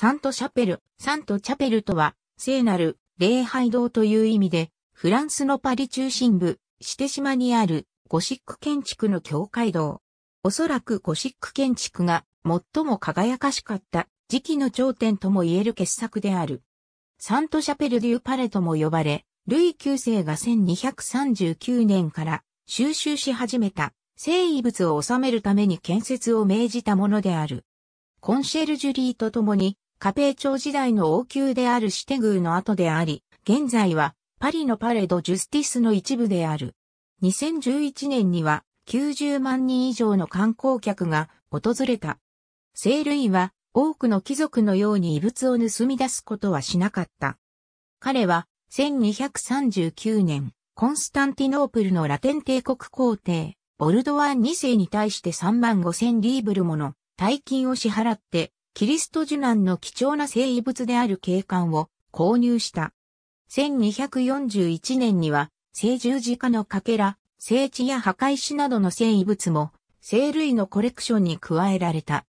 サントシャペル、サントチャペルとは、聖なる礼拝堂という意味で、フランスのパリ中心部、シテ島にあるゴシック建築の教会堂。おそらくゴシック建築が最も輝かしかった時期の頂点とも言える傑作である。サントシャペルデュパレとも呼ばれ、ルイ9世が1239年から収集し始めた聖遺物を収めるために建設を命じたものである。コンシェルジュリーと共にカペー朝時代の王宮であるシテ宮の後であり、現在はパリのパレード・ジュスティスの一部である。2011年には90万人以上の観光客が訪れた。セールイは多くの貴族のように異物を盗み出すことはしなかった。彼は1239年、コンスタンティノープルのラテン帝国皇帝、ボルドワン2世に対して3万5千リーブルもの大金を支払ってキリスト受難の貴重な生物である景観を購入した。1241年には、聖十字架のかけら、聖地や墓石などの生物も、生類のコレクションに加えられた。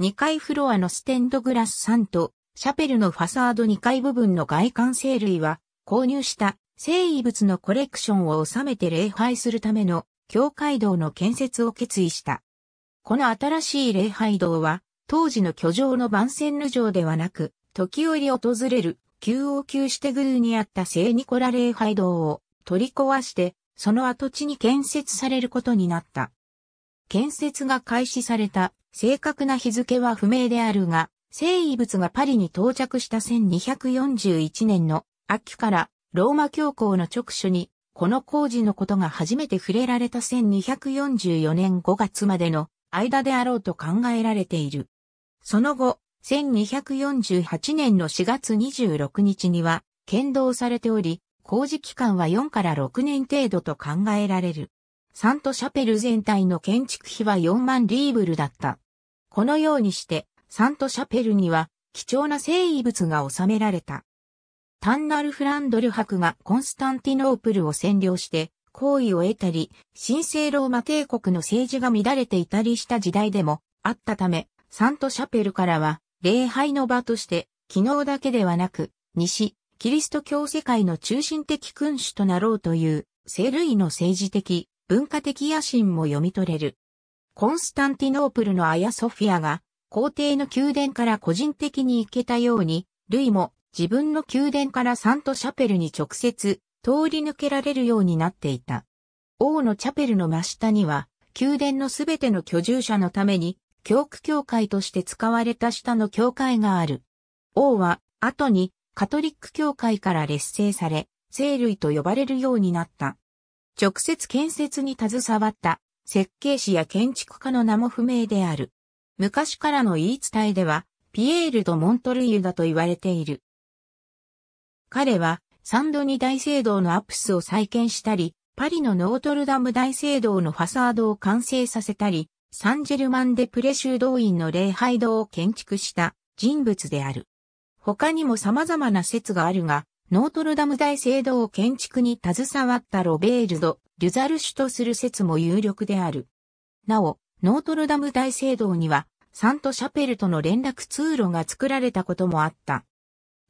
2階フロアのステンドグラス3と、シャペルのファサード2階部分の外観生類は、購入した生物のコレクションを収めて礼拝するための、教会堂の建設を決意した。この新しい礼拝堂は、当時の居城の番線路上ではなく、時折訪れる、旧王宮シテ宮にあった聖ニコラ礼拝堂を取り壊して、その跡地に建設されることになった。建設が開始された正確な日付は不明であるが、聖遺物がパリに到着した1241年の秋からローマ教皇の直所に、この工事のことが初めて触れられた1244年5月までの間であろうと考えられている。その後、1248年の4月26日には、剣道されており、工事期間は4から6年程度と考えられる。サントシャペル全体の建築費は4万リーブルだった。このようにして、サントシャペルには貴重な聖遺物が収められた。単なるフランドル博がコンスタンティノープルを占領して、行為を得たり、神聖ローマ帝国の政治が乱れていたりした時代でもあったため、サントシャペルからは、礼拝の場として、昨日だけではなく、西、キリスト教世界の中心的君主となろうという、聖類の政治的、文化的野心も読み取れる。コンスタンティノープルのアヤソフィアが、皇帝の宮殿から個人的に行けたように、類も自分の宮殿からサントシャペルに直接通り抜けられるようになっていた。王のチャペルの真下には、宮殿のすべての居住者のために教区教会として使われた下の教会がある。王は、後に、カトリック教会から劣勢され、聖類と呼ばれるようになった。直接建設に携わった設計士や建築家の名も不明である。昔からの言い伝えでは、ピエール・ド・モントルイユだと言われている。彼は、ン度に大聖堂のアプスを再建したり、パリのノートルダム大聖堂のファサードを完成させたり、サンジェルマン・デ・プレ修道院の礼拝堂を建築した人物である。他にも様々な説があるが、ノートルダム大聖堂を建築に携わったロベールド・リュザルシュとする説も有力である。なお、ノートルダム大聖堂には、サントシャペルとの連絡通路が作られたこともあった。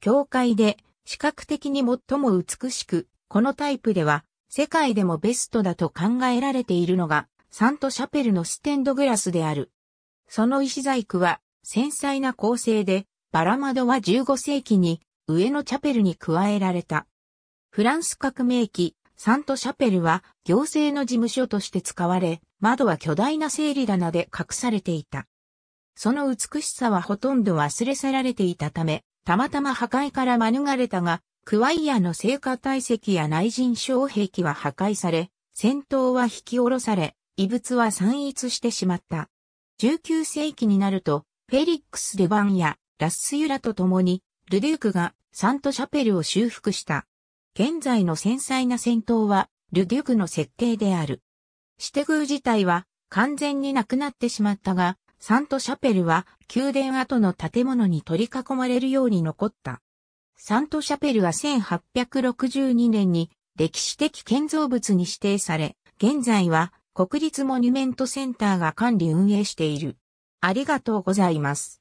教会で視覚的に最も美しく、このタイプでは世界でもベストだと考えられているのがサントシャペルのステンドグラスである。その石細工は繊細な構成で、バラ窓は15世紀に上のチャペルに加えられた。フランス革命期、サントシャペルは行政の事務所として使われ、窓は巨大な整理棚で隠されていた。その美しさはほとんど忘れ去られていたため、たまたま破壊から免れたが、クワイアの成果体積や内陣障壁は破壊され、戦闘は引き下ろされ、遺物は散逸してしまった。19世紀になると、フェリックス・レバンやラッスユラと共に、ルデュークがサントシャペルを修復した。現在の繊細な戦闘は、ルデュークの設計である。シテー自体は完全になくなってしまったが、サントシャペルは宮殿跡の建物に取り囲まれるように残った。サントシャペルは1862年に歴史的建造物に指定され、現在は国立モニュメントセンターが管理運営している。ありがとうございます。